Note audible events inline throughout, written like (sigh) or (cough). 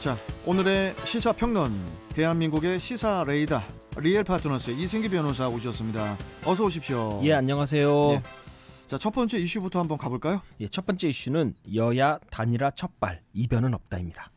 자, 오늘의 시사평론 대한민국의 시사 레이다 리얼 파트너스 이승기 변호사 오셨습니다. 어서 오십시오. 예, 안녕하세요. 예. 자, 첫 번째 이슈부터 한번 가볼까요? 예, 첫 번째 이슈는 여야 단일화 첫발 이변은 없다입니다.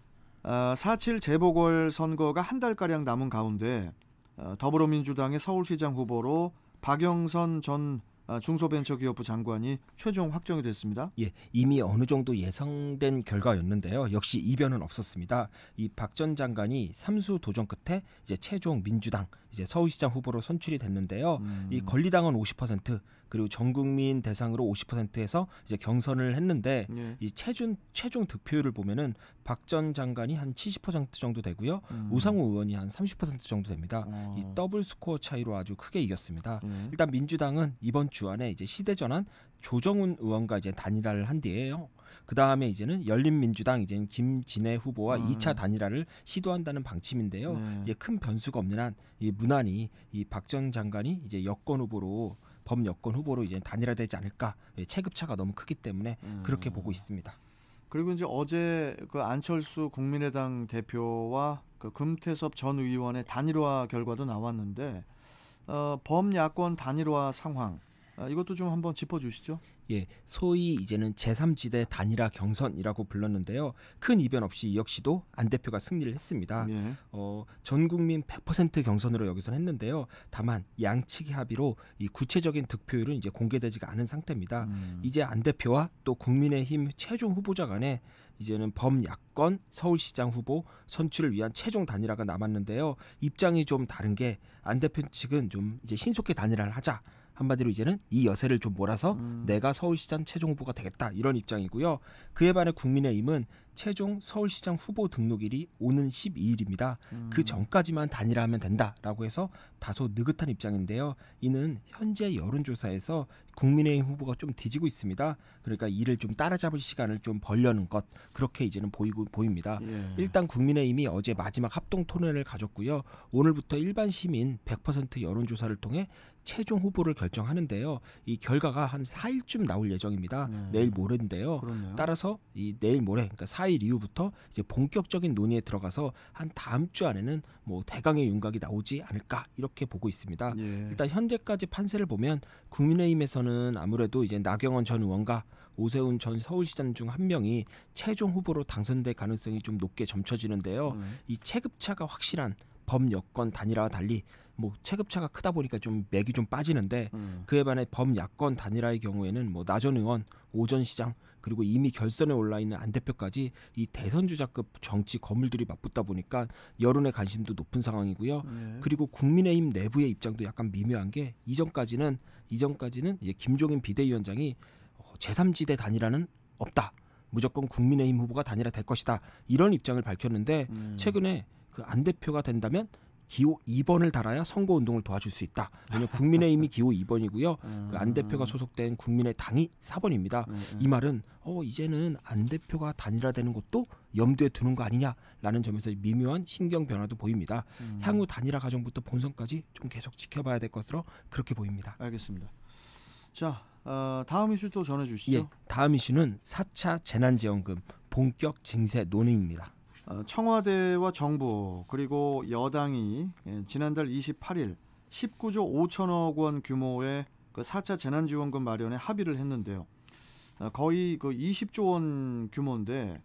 아, 4.7 재보궐 선거가 한 달가량 남은 가운데 어, 더불어민주당의 서울시장 후보로 박영선 전 아, 중소벤처기업부 장관이 최종 확정이 됐습니다. 예, 이미 어느 정도 예상된 결과였는데요. 역시 이변은 없었습니다. 이박전 장관이 삼수 도전 끝에 이제 최종 민주당 이제 서울시장 후보로 선출이 됐는데요. 음. 이 권리당은 50% 그리고 전 국민 대상으로 50%에서 이제 경선을 했는데 예. 이 최준 최종 득표율을 보면은 박전 장관이 한 70% 정도 되고요. 음. 우상호 의원이 한 30% 정도 됩니다. 어. 이 더블 스코어 차이로 아주 크게 이겼습니다. 예. 일단 민주당은 이번 주 주안에 이제 시대전환 조정훈 의원과 이제 단일화를 한 뒤에요. 그 다음에 이제는 열린민주당 이제 김진애 후보와 음. 2차 단일화를 시도한다는 방침인데요. 네. 이제 큰 변수가 없는 한이 무난히 이 박 전 장관이 이제 여권 후보로 범 여권 후보로 이제 단일화되지 않을까 예, 체급차가 너무 크기 때문에 음. 그렇게 보고 있습니다. 그리고 이제 어제 그 안철수 국민의당 대표와 그 금태섭 전 의원의 단일화 결과도 나왔는데 어, 범 야권 단일화 상황 아, 이것도 좀 한번 짚어주시죠. 예, 소위 이제는 제3지대 단일화 경선이라고 불렀는데요. 큰 이변 없이 역시도 안 대표가 승리를 했습니다. 예. 어, 전 국민 100% 경선으로 여기선 했는데요. 다만 양측의 합의로 이 구체적인 득표율은 이제 공개되지가 않은 상태입니다. 음. 이제 안 대표와 또 국민의힘 최종 후보자 간에 이제는 범야권 서울시장 후보 선출을 위한 최종 단일화가 남았는데요. 입장이 좀 다른 게 안 대표 측은 좀 이제 신속히 단일화를 하자. 한마디로 이제는 이 여세를 좀 몰아서 음. 내가 서울시장 최종 후보가 되겠다 이런 입장이고요. 그에 반해 국민의힘은 최종 서울시장 후보 등록일이 오는 12일입니다. 음. 그 전까지만 단일화하면 된다라고 해서 다소 느긋한 입장인데요. 이는 현재 여론조사에서 국민의힘 후보가 좀 뒤지고 있습니다. 그러니까 이를 좀 따라잡을 시간을 좀 벌려는 것 그렇게 이제는 보이고 보입니다. 예. 일단 국민의힘이 어제 마지막 합동 토론회를 가졌고요. 오늘부터 일반 시민 100% 여론조사를 통해 최종 후보를 결정하는데요. 이 결과가 한 4일쯤 나올 예정입니다. 예. 내일 모레인데요. 그렇네요. 따라서 이 내일 모레 그러니까 4일 4일 이후부터 이제 본격적인 논의에 들어가서 한 다음 주 안에는 뭐 대강의 윤곽이 나오지 않을까 이렇게 보고 있습니다. 예. 일단 현재까지 판세를 보면 국민의힘에서는 아무래도 이제 나경원 전 의원과 오세훈 전 서울시장 중 한 명이 최종 후보로 당선될 가능성이 좀 높게 점쳐지는데요. 음. 이 체급차가 확실한 범여권 단일화와 달리 뭐 체급차가 크다 보니까 좀 맥이 좀 빠지는데 음. 그에 반해 범야권 단일화의 경우에는 뭐 나 전 의원, 오 전 시장, 그리고 이미 결선에 올라 있는 안 대표까지 이 대선 주자급 정치 거물들이 맞붙다 보니까 여론의 관심도 높은 상황이고요. 네. 그리고 국민의힘 내부의 입장도 약간 미묘한 게 이전까지는 이전까지는 이제 김종인 비대위원장이 어, 제3지대 단일화는 없다. 무조건 국민의힘 후보가 단일화 될 것이다. 이런 입장을 밝혔는데 음. 최근에 그 안 대표가 된다면 기호 2번을 달아야 선거 운동을 도와줄 수 있다. 왜냐면 국민의힘이 (laughs) 기호 2번이고요. 그안 대표가 음. 소속된 국민의당이 4번입니다. 음, 음. 이 말은 어 이제는 안 대표가 단일화되는 것도 염두에 두는 거 아니냐라는 점에서 미묘한 신경 변화도 보입니다. 향후 단일화 과정부터 본선까지 좀 계속 지켜봐야 될 것으로 그렇게 보입니다. 알겠습니다. 자, 어, 다음 이슈 또 전해 주시죠. 예, 다음 이슈는 4차 재난지원금 본격 증세 논의입니다. 어, 청와대와 정부 그리고 여당이 예, 지난달 28일 19조 5천억 원 규모의 그 4차 재난지원금 마련에 합의를 했는데요. 어, 거의 그 20조 원 규모인데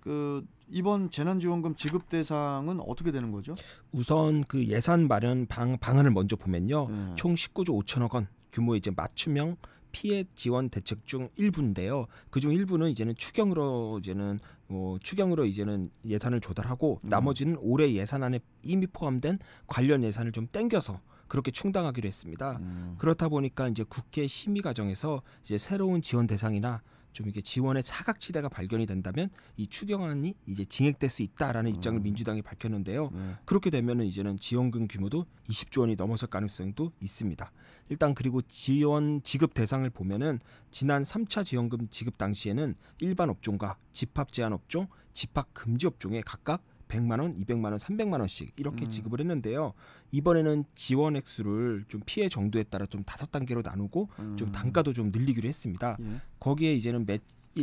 그 이번 재난지원금 지급 대상은 어떻게 되는 거죠? 우선 그 예산 마련 방, 안을 먼저 보면요, 네. 총 19조 5천억 원 규모의 이제 맞춤형 피해 지원 대책 중 일부인데요. 그 중 일부는 이제는 추경으로 이제는 뭐 추경으로 이제는 예산을 조달하고 음. 나머지는 올해 예산안에 이미 포함된 관련 예산을 좀 땡겨서 그렇게 충당하기로 했습니다. 음. 그렇다 보니까 이제 국회 심의 과정에서 이제 새로운 지원 대상이나 좀 이게 지원의 사각지대가 발견이 된다면 이 추경안이 이제 징액될 수 있다라는 입장을 음. 민주당이 밝혔는데요. 네. 그렇게 되면은 이제는 지원금 규모도 20조 원이 넘어설 가능성도 있습니다. 일단 그리고 지원 지급 대상을 보면은 지난 3차 지원금 지급 당시에는 일반 업종과 집합 제한 업종, 집합 금지 업종에 각각 백만 원, 이백만 원, 삼백만 원씩 이렇게 음. 지급을 했는데요. 이번에는 지원 액수를 좀 피해 정도에 따라 좀 다섯 단계로 나누고 음. 좀 단가도 좀 늘리기로 했습니다. 예. 거기에 이제는 매,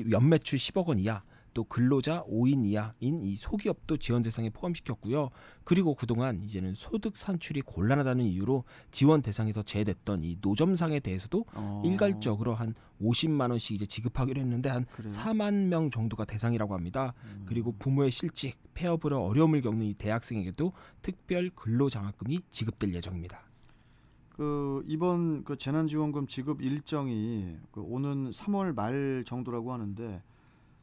연매출 십억원 이하, 또 근로자 5인 이하인 이 소기업도 지원 대상에 포함시켰고요. 그리고 그동안 이제는 소득 산출이 곤란하다는 이유로 지원 대상에서 제외됐던 이 노점상에 대해서도 어. 일괄적으로 한 50만 원씩 이제 지급하기로 했는데 한 그래요? 4만 명 정도가 대상이라고 합니다. 음. 그리고 부모의 실직, 폐업으로 어려움을 겪는 이 대학생에게도 특별 근로장학금이 지급될 예정입니다. 그 이번 그 재난지원금 지급 일정이 그 오는 3월 말 정도라고 하는데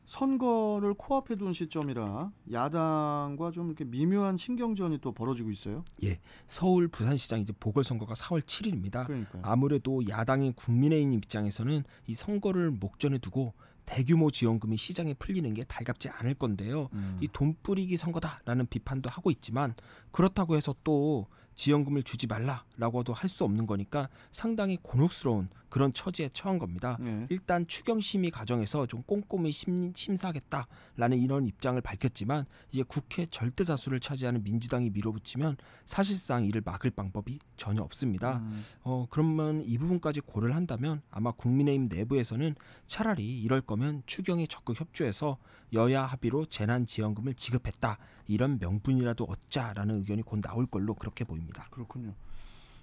선거를 코앞에 둔 시점이라 야당과 좀 이렇게 미묘한 신경전이 또 벌어지고 있어요. 예, 서울 부산시장 이제 보궐선거가 4월 7일입니다. 그러니까요. 아무래도 야당인 국민의힘 입장에서는 이 선거를 목전에 두고 대규모 지원금이 시장에 풀리는 게 달갑지 않을 건데요. 음. 이돈 뿌리기 선거다라는 비판도 하고 있지만 그렇다고 해서 또 지원금을 주지 말라라고도 할 수 없는 거니까 상당히 곤혹스러운 그런 처지에 처한 겁니다. 네. 일단 추경 심의 과정에서 좀 꼼꼼히 심, 심사하겠다라는 이런 입장을 밝혔지만 이제 국회 절대다수를 차지하는 민주당이 밀어붙이면 사실상 이를 막을 방법이 전혀 없습니다. 음. 어 그러면 이 부분까지 고려를 한다면 아마 국민의힘 내부에서는 차라리 이럴 거면 거면 추경에 적극 협조해서 여야 합의로 재난지원금을 지급했다 이런 명분이라도 얻자라는 의견이 곧 나올 걸로 그렇게 보입니다. 그렇군요.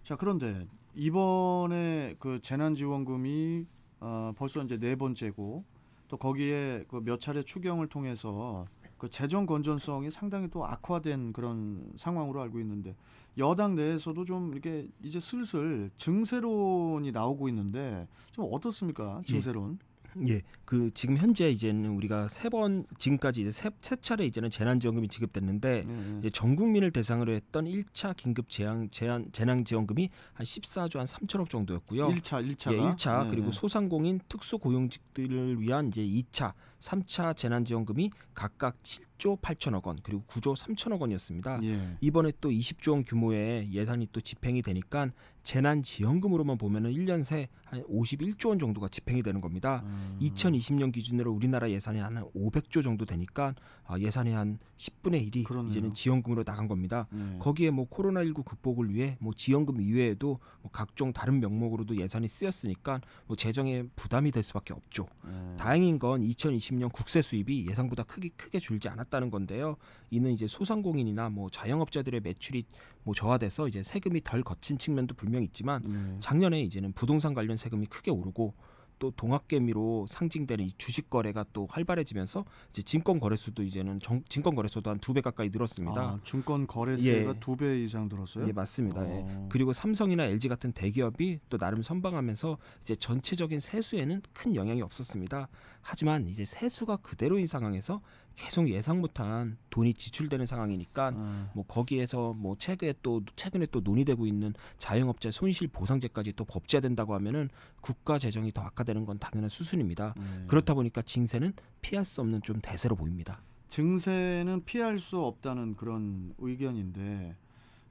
자 그런데 이번에 그 재난지원금이 어, 벌써 이제 네 번째고 또 거기에 그 몇 차례 추경을 통해서 그 재정 건전성이 상당히 또 악화된 그런 상황으로 알고 있는데 여당 내에서도 좀 이렇게 이제 슬슬 증세론이 나오고 있는데 좀 어떻습니까 예. 증세론? 예. 예, 그 지금 현재 이제는 우리가 세 번 지금까지 이제 세, 세 차례 이제는 재난지원금이 지급됐는데 네. 네. 이제 전 국민을 대상으로 했던 일차 긴급 재앙 재난 재난지원금이 한 14조 한 3천억 정도였고요. 1차 1차 예, 1차 네. 그리고 네. 소상공인 특수고용직들을 위한 이제 2차, 3차 재난지원금이 각각 7조 8천억 원 그리고 9조 3천억 원이었습니다. 네. 이번에 또 20조 원 규모의 예산이 또 집행이 되니까 재난지원금으로만 보면은 1년 새한 51조 원 정도가 집행이 되는 겁니다. 음. 2020년 기준으로 우리나라 예산이 한 500조 정도 되니까 아, 예산의 한 10분의 1이 그러네요. 이제는 지원금으로 나간 겁니다. 네. 거기에 뭐 코로나19 극복을 위해 뭐 지원금 이외에도 뭐 각종 다른 명목으로도 예산이 쓰였으니까 뭐 재정에 부담이 될 수밖에 없죠. 네. 다행인 건 2020년 국세 수입이 예상보다 크게 크게 줄지 않았다는 건데요. 이는 이제 소상공인이나 뭐 자영업자들의 매출이 뭐 저하돼서 이제 세금이 덜 거친 측면도 불명 분명 있지만 네. 작년에 이제는 부동산 관련 세금이 크게 오르고 또 동학개미로 상징되는 이 주식 거래가 또 활발해지면서 이제 증권 거래소도 이제는 정, 증권 거래소도 한 두 배 가까이 늘었습니다. 아, 증권 거래세가 예. 두배 이상 늘었어요? 예, 맞습니다. 예. 어. 그리고 삼성이나 LG 같은 대기업이 또 나름 선방하면서 이제 전체적인 세수에는 큰 영향이 없었습니다. 하지만 이제 세수가 그대로인 상황에서 계속 예상 못한 돈이 지출되는 상황이니까 음. 뭐 거기에서 뭐 최근에 또 최근에 또 논의되고 있는 자영업자 손실 보상제까지 또 법제화된다고 하면은 국가 재정이 더 악화되는 건 당연한 수순입니다. 네. 그렇다 보니까 증세는 피할 수 없는 좀 대세로 보입니다. 증세는 피할 수 없다는 그런 의견인데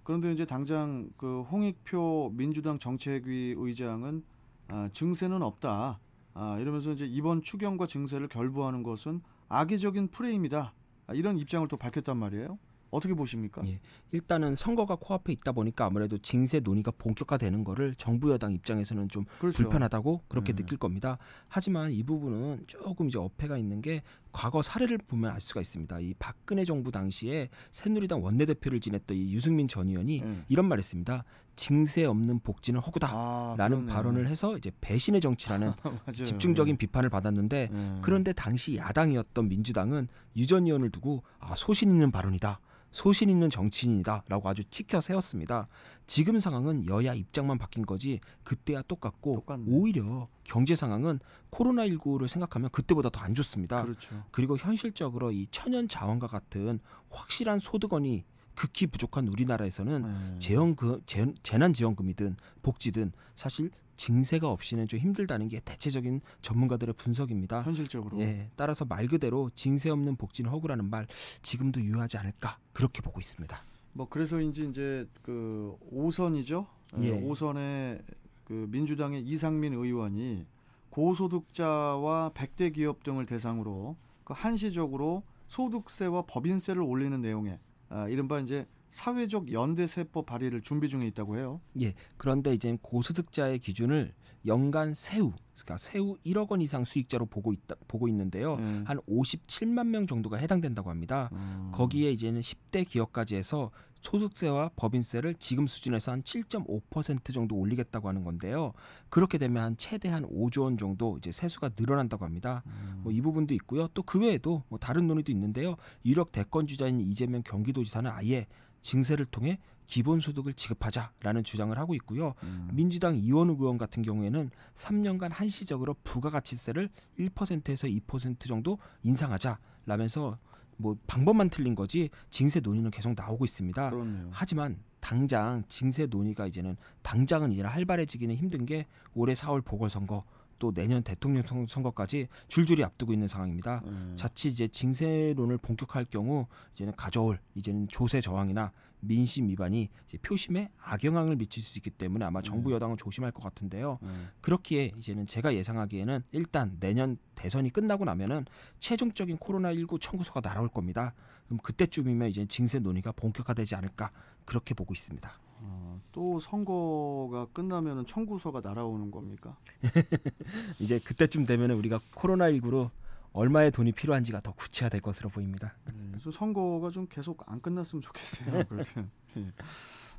그런데 이제 당장 그 홍익표 민주당 정책위 의장은 아, 증세는 없다. 아, 이러면서 이제 이번 추경과 증세를 결부하는 것은 악의적인 프레임이다. 아, 이런 입장을 또 밝혔단 말이에요. 어떻게 보십니까? 예. 일단은 선거가 코앞에 있다 보니까 아무래도 징세 논의가 본격화되는 거를 정부 여당 입장에서는 좀 그렇죠. 불편하다고 그렇게 음. 느낄 겁니다. 하지만 이 부분은 조금 이제 어폐가 있는 게 과거 사례를 보면 알 수가 있습니다. 이 박근혜 정부 당시에 새누리당 원내대표를 지냈던 이 유승민 전 의원이 음. 이런 말했습니다. 징세 없는 복지는 허구다라는 아, 발언을 해서 이제 배신의 정치라는 (laughs) 집중적인 비판을 받았는데 네. 그런데 당시 야당이었던 민주당은 유 전 의원을 두고 아, 소신 있는 발언이다. 소신 있는 정치인이다라고 아주 치켜 세웠습니다. 지금 상황은 여야 입장만 바뀐 거지 그때야 똑같고 똑같네. 오히려 경제 상황은 코로나19를 생각하면 그때보다 더 안 좋습니다. 그렇죠. 그리고 현실적으로 이 천연 자원과 같은 확실한 소득원이 극히 부족한 우리나라에서는 네. 그, 재난 지원금이든 복지든 사실 증세가 없이는 좀 힘들다는 게 대체적인 전문가들의 분석입니다. 현실적으로. 예, 따라서 말 그대로 증세 없는 복지는 허구라는 말 지금도 유효하지 않을까 그렇게 보고 있습니다. 뭐 그래서인지 이제 그 5선이죠. 예. 5선에 예. 그 민주당의 이상민 의원이 고소득자와 100대 기업 등을 대상으로 그 한시적으로 소득세와 법인세를 올리는 내용에 아, 이른바 이제 사회적 연대 세포 발의를 준비 중에 있다고 해요. 예. 그런데 이제 고소득자의 기준을 연간 세후 그러니까 세후 1억 원 이상 수익자로 보고 있다 보고 있는데요. 음. 한 57만 명 정도가 해당된다고 합니다. 음. 거기에 이제는 10대 기업까지 해서 소득세와 법인세를 지금 수준에서 한 7.5% 정도 올리겠다고 하는 건데요. 그렇게 되면 한 최대 한 5조 원 정도 이제 세수가 늘어난다고 합니다. 음. 뭐이 부분도 있고요. 또 그 외에도 뭐 다른 논의도 있는데요. 유력 대권 주자인 이재명 경기도지사는 아예 증세를 통해 기본소득을 지급하자라는 주장을 하고 있고요. 음. 민주당 이원우 의원 같은 경우에는 3년간 한시적으로 부가가치세를 1%에서 2% 정도 인상하자라면서 뭐 방법만 틀린 거지 증세 논의는 계속 나오고 있습니다. 그렇네요. 하지만 당장 증세 논의가 이제는 당장은 이제는 활발해지기는 힘든 게 올해 4월 보궐선거 또 내년 대통령 선거까지 줄줄이 앞두고 있는 상황입니다. 음. 자칫 이제 징세론을 본격화할 경우 이제는 가져올 이제는 조세 저항이나 민심 위반이 표심에 악영향을 미칠 수 있기 때문에 아마 정부 음. 여당은 조심할 것 같은데요. 음. 그렇기에 이제는 제가 예상하기에는 일단 내년 대선이 끝나고 나면은 최종적인 코로나19 청구서가 날아올 겁니다. 그럼 그때쯤이면 이제 징세 논의가 본격화되지 않을까 그렇게 보고 있습니다. 음. 또 선거가 끝나면 청구서가 날아오는 겁니까? (laughs) 이제 그때쯤 되면 우리가 코로나 19로 얼마의 돈이 필요한지가 더 구체화될 것으로 보입니다. 네, 그래서 선거가 좀 계속 안 끝났으면 좋겠어요. (laughs) 그러면. 예.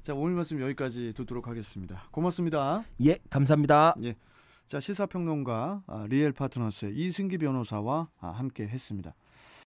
자 오늘 말씀 여기까지 듣도록 하겠습니다. 고맙습니다. 예, 감사합니다. 예. 자 시사평론가 아, 리엘 파트너스 이승기 변호사와 아, 함께 했습니다.